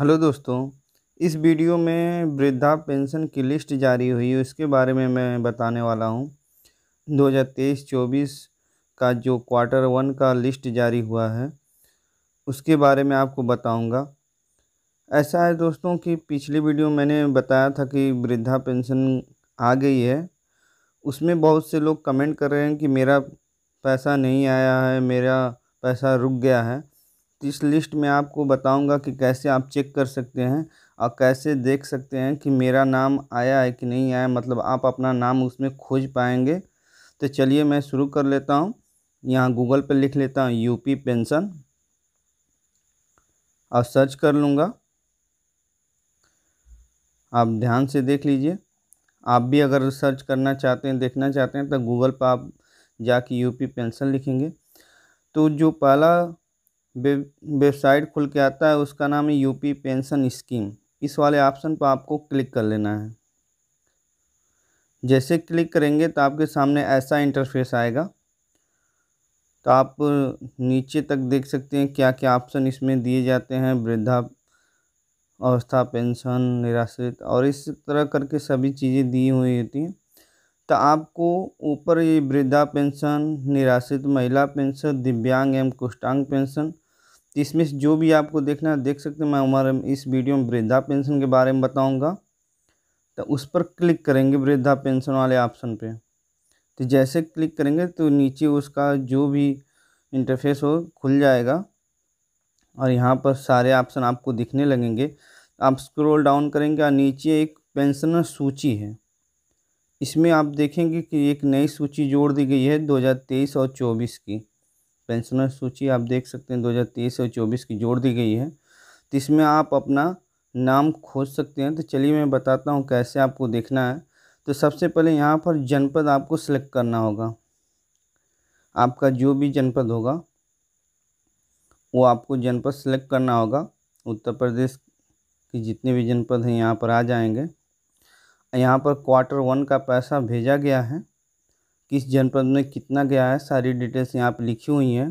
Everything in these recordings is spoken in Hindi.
हेलो दोस्तों इस वीडियो में वृद्धा पेंशन की लिस्ट जारी हुई है उसके बारे में मैं बताने वाला हूँ 2023-24 का जो क्वार्टर वन का लिस्ट जारी हुआ है उसके बारे में आपको बताऊँगा ऐसा है दोस्तों कि पिछली वीडियो मैंने बताया था कि वृद्धा पेंशन आ गई है उसमें बहुत से लोग कमेंट कर रहे हैं कि मेरा पैसा नहीं आया है मेरा पैसा रुक गया है इस लिस्ट में आपको बताऊंगा कि कैसे आप चेक कर सकते हैं और कैसे देख सकते हैं कि मेरा नाम आया है कि नहीं आया मतलब आप अपना नाम उसमें खोज पाएंगे तो चलिए मैं शुरू कर लेता हूँ यहाँ गूगल पर लिख लेता हूँ यूपी पेंशन और सर्च कर लूँगा आप ध्यान से देख लीजिए आप भी अगर सर्च करना चाहते हैं देखना चाहते हैं तो गूगल पर आप जाके यूपी पेंशन लिखेंगे तो जो पहला वेबसाइट खुल के आता है उसका नाम है यूपी पेंशन स्कीम इस वाले ऑप्शन पर आपको क्लिक कर लेना है जैसे क्लिक करेंगे तो आपके सामने ऐसा इंटरफेस आएगा तो आप नीचे तक देख सकते हैं क्या क्या ऑप्शन इसमें दिए जाते हैं वृद्धा अवस्था पेंशन निराश्रित और इस तरह करके सभी चीज़ें दी हुई होती हैं तो आपको ऊपर ये वृद्धा पेंशन निराश्रित महिला पेंशन दिव्यांग एवं कुष्टांग पेंशन इसमें से जो भी आपको देखना है देख सकते हैं मैं हमारे इस वीडियो में वृद्धा पेंशन के बारे में बताऊंगा तो उस पर क्लिक करेंगे वृद्धा पेंशन वाले ऑप्शन पे तो जैसे क्लिक करेंगे तो नीचे उसका जो भी इंटरफेस हो खुल जाएगा और यहाँ पर सारे ऑप्शन आपको दिखने लगेंगे आप स्क्रोल डाउन करेंगे और नीचे एक पेंशनर सूची है इसमें आप देखेंगे कि एक नई सूची जोड़ दी गई है 2023 और 24 की पेंशनर सूची आप देख सकते हैं 2023 और 24 की जोड़ दी गई है तो इसमें आप अपना नाम खोज सकते हैं तो चलिए मैं बताता हूँ कैसे आपको देखना है तो सबसे पहले यहाँ पर जनपद आपको सिलेक्ट करना होगा आपका जो भी जनपद होगा वो आपको जनपद सेलेक्ट करना होगा उत्तर प्रदेश के जितने भी जनपद हैं यहाँ पर आ जाएंगे यहाँ पर क्वार्टर वन का पैसा भेजा गया है किस जनपद में कितना गया है सारी डिटेल्स यहाँ पर लिखी हुई हैं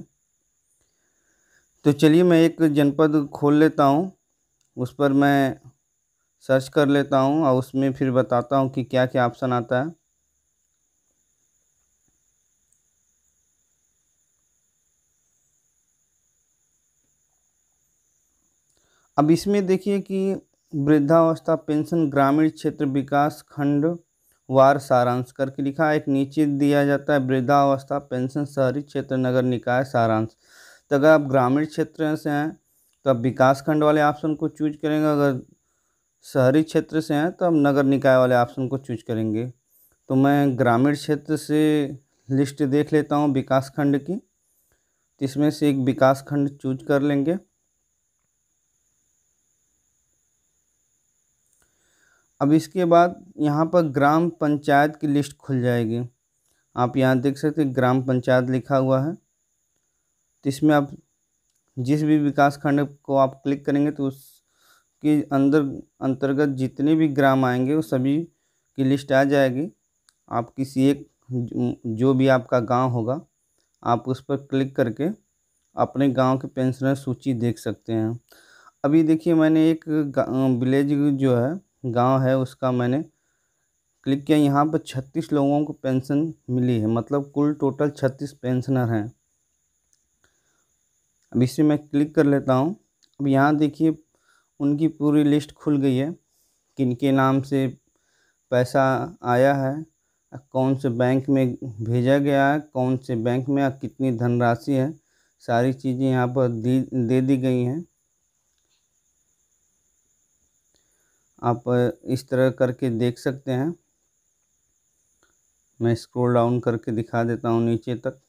तो चलिए मैं एक जनपद खोल लेता हूँ उस पर मैं सर्च कर लेता हूँ और उसमें फिर बताता हूँ कि क्या क्या ऑप्शन आता है अब इसमें देखिए कि वृद्धावस्था पेंशन ग्रामीण क्षेत्र विकास खंड वार सारांश करके लिखा एक नीचे दिया जाता है वृद्धावस्था पेंशन शहरी क्षेत्र नगर निकाय सारांश तो अगर आप ग्रामीण क्षेत्र से हैं तो आप विकासखंड वाले ऑप्शन को चूज करेंगे अगर शहरी क्षेत्र से हैं तो आप नगर निकाय वाले ऑप्शन को चूज करेंगे तो मैं ग्रामीण क्षेत्र से लिस्ट देख लेता हूँ विकासखंड की इसमें से एक विकासखंड चूज कर लेंगे अब इसके बाद यहाँ पर ग्राम पंचायत की लिस्ट खुल जाएगी आप यहाँ देख सकते हैं ग्राम पंचायत लिखा हुआ है तो इसमें आप जिस भी विकास खंड को आप क्लिक करेंगे तो उसके अंदर अंतर्गत जितने भी ग्राम आएंगे वो सभी की लिस्ट आ जाएगी आप किसी एक जो भी आपका गांव होगा आप उस पर क्लिक करके अपने गांव के पेंशनर सूची देख सकते हैं अभी देखिए मैंने एक विलेज जो है गांव है उसका मैंने क्लिक किया यहाँ पर छत्तीस लोगों को पेंशन मिली है मतलब कुल टोटल छत्तीस पेंशनर हैं अब इसे मैं क्लिक कर लेता हूँ अब यहाँ देखिए उनकी पूरी लिस्ट खुल गई है किन के नाम से पैसा आया है कौन से बैंक में भेजा गया है कौन से बैंक में कितनी धनराशि है सारी चीज़ें यहाँ पर दी दे दी गई हैं आप इस तरह करके देख सकते हैं मैं स्क्रॉल डाउन करके दिखा देता हूँ नीचे तक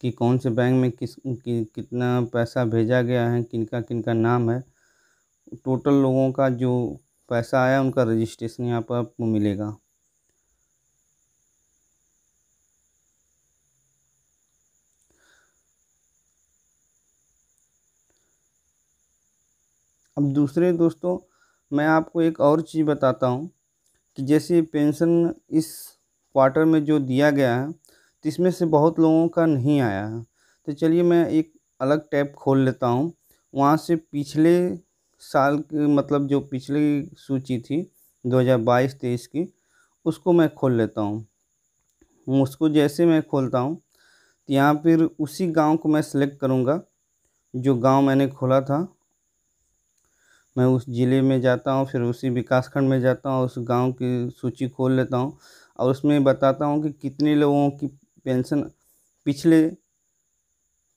कि कौन से बैंक में किस कि, कितना पैसा भेजा गया है किनका किनका नाम है टोटल लोगों का जो पैसा आया उनका रजिस्ट्रेशन यहाँ पर आपको मिलेगा अब दूसरे दोस्तों मैं आपको एक और चीज़ बताता हूँ कि जैसे पेंशन इस क्वार्टर में जो दिया गया है तो इसमें से बहुत लोगों का नहीं आया है तो चलिए मैं एक अलग टैब खोल लेता हूँ वहाँ से पिछले साल की मतलब जो पिछली सूची थी 2022-23 की उसको मैं खोल लेता हूँ उसको जैसे मैं खोलता हूँ तो यहाँ फिर उसी गांव को मैं सिलेक्ट करूँगा जो गांव मैंने खोला था मैं उस ज़िले में जाता हूँ फिर उसी विकासखंड में जाता हूँ उस गाँव की सूची खोल लेता हूँ और उसमें बताता हूँ कि कितने लोगों की पेंसन पिछले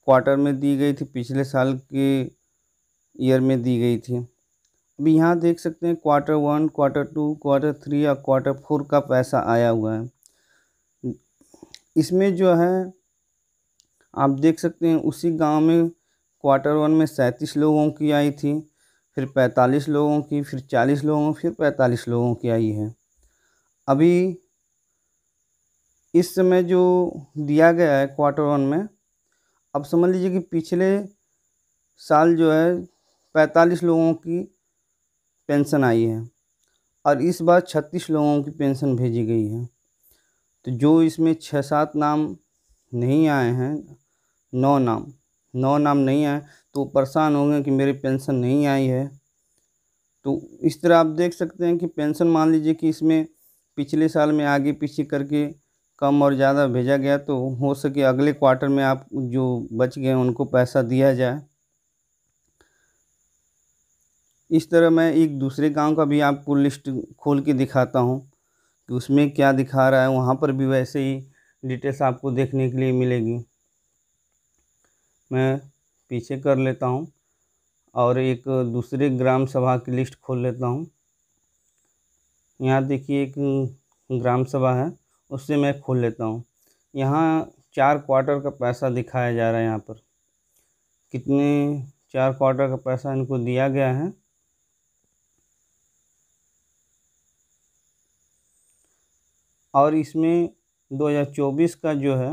क्वार्टर में दी गई थी पिछले साल के ईयर में दी गई थी अभी यहाँ देख सकते हैं quarter one quarter two quarter three और क्वार्टर फोर का पैसा आया हुआ है इसमें जो है आप देख सकते हैं उसी गांव में क्वार्टर वन में सैंतीस लोगों की आई थी फिर पैंतालीस लोगों की फिर चालीस लोगों फिर पैंतालीस लोगों की आई है अभी इस समय जो दिया गया है क्वार्टर वन में अब समझ लीजिए कि पिछले साल जो है पैंतालीस लोगों की पेंशन आई है और इस बार छत्तीस लोगों की पेंशन भेजी गई है तो जो इसमें छः सात नाम नहीं आए हैं नौ नाम नौ नाम नहीं आए तो परेशान होंगे कि मेरी पेंशन नहीं आई है तो इस तरह आप देख सकते हैं कि पेंशन मान लीजिए कि इसमें पिछले साल में आगे पीछे करके कम और ज़्यादा भेजा गया तो हो सके अगले क्वार्टर में आप जो बच गए उनको पैसा दिया जाए इस तरह मैं एक दूसरे गांव का भी आपको लिस्ट खोल के दिखाता हूँ कि उसमें क्या दिखा रहा है वहाँ पर भी वैसे ही डिटेल्स आपको देखने के लिए मिलेगी मैं पीछे कर लेता हूँ और एक दूसरे ग्राम सभा की लिस्ट खोल लेता हूँ यहाँ देखिए एक ग्राम सभा है उससे मैं खोल लेता हूँ यहाँ चार क्वार्टर का पैसा दिखाया जा रहा है यहाँ पर कितने चार क्वार्टर का पैसा इनको दिया गया है और इसमें 2024 का जो है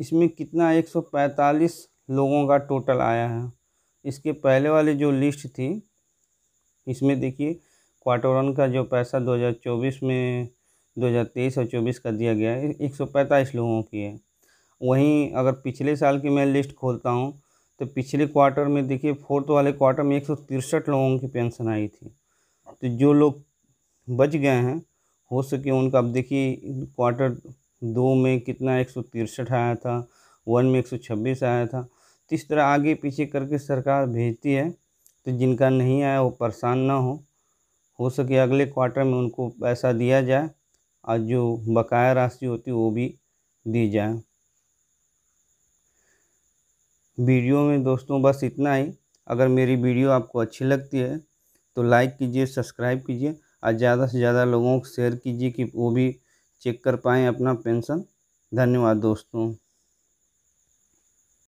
इसमें कितना 145 लोगों का टोटल आया है इसके पहले वाली जो लिस्ट थी इसमें देखिए क्वार्टर वन का जो पैसा 2024 में 2023 और 24 का दिया गया है एक सौ पैंतालीस लोगों की है वहीं अगर पिछले साल की मैं लिस्ट खोलता हूँ तो पिछले क्वार्टर में देखिए फोर्थ वाले क्वार्टर में एक सौ तिरसठ लोगों की पेंशन आई थी तो जो लोग बच गए हैं हो सके उनका अब देखिए क्वार्टर दो में कितना एक सौ तिरसठ आया था वन में छब्बीस आया था तो इस तरह आगे पीछे करके सरकार भेजती है तो जिनका नहीं आया वो परेशान ना हो हो सके अगले क्वार्टर में उनको पैसा दिया जाए और जो बकाया राशि होती है वो भी दी जाए वीडियो में दोस्तों बस इतना ही अगर मेरी वीडियो आपको अच्छी लगती है तो लाइक कीजिए सब्सक्राइब कीजिए और ज़्यादा से ज़्यादा लोगों को शेयर कीजिए कि वो भी चेक कर पाएँ अपना पेंशन धन्यवाद दोस्तों